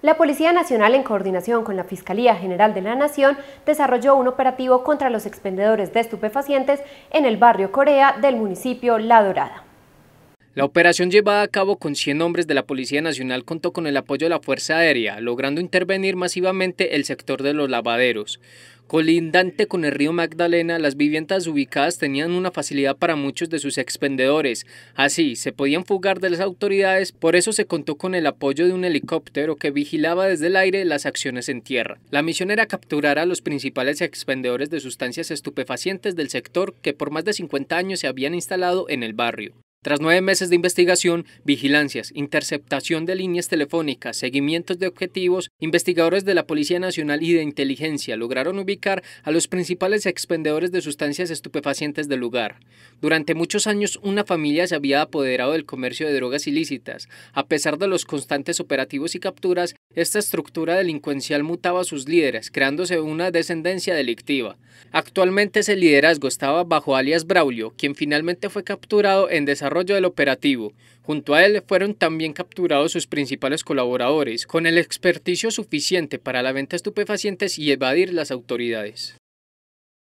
La Policía Nacional, en coordinación con la Fiscalía General de la Nación, desarrolló un operativo contra los expendedores de estupefacientes en el barrio Corea del municipio La Dorada. La operación llevada a cabo con 100 hombres de la Policía Nacional contó con el apoyo de la Fuerza Aérea, logrando intervenir masivamente el sector de los lavaderos. Colindante con el río Magdalena, las viviendas ubicadas tenían una facilidad para muchos de sus expendedores. Así, se podían fugar de las autoridades, por eso se contó con el apoyo de un helicóptero que vigilaba desde el aire las acciones en tierra. La misión era capturar a los principales expendedores de sustancias estupefacientes del sector que por más de 50 años se habían instalado en el barrio. Tras nueve meses de investigación, vigilancias, interceptación de líneas telefónicas, seguimientos de objetivos, investigadores de la Policía Nacional y de Inteligencia lograron ubicar a los principales expendedores de sustancias estupefacientes del lugar. Durante muchos años, una familia se había apoderado del comercio de drogas ilícitas. A pesar de los constantes operativos y capturas, esta estructura delincuencial mutaba a sus líderes, creándose una descendencia delictiva. Actualmente ese liderazgo estaba bajo alias Braulio, quien finalmente fue capturado en desarrollo desarrollo del operativo. Junto a él fueron también capturados sus principales colaboradores, con el experticio suficiente para la venta de estupefacientes y evadir las autoridades.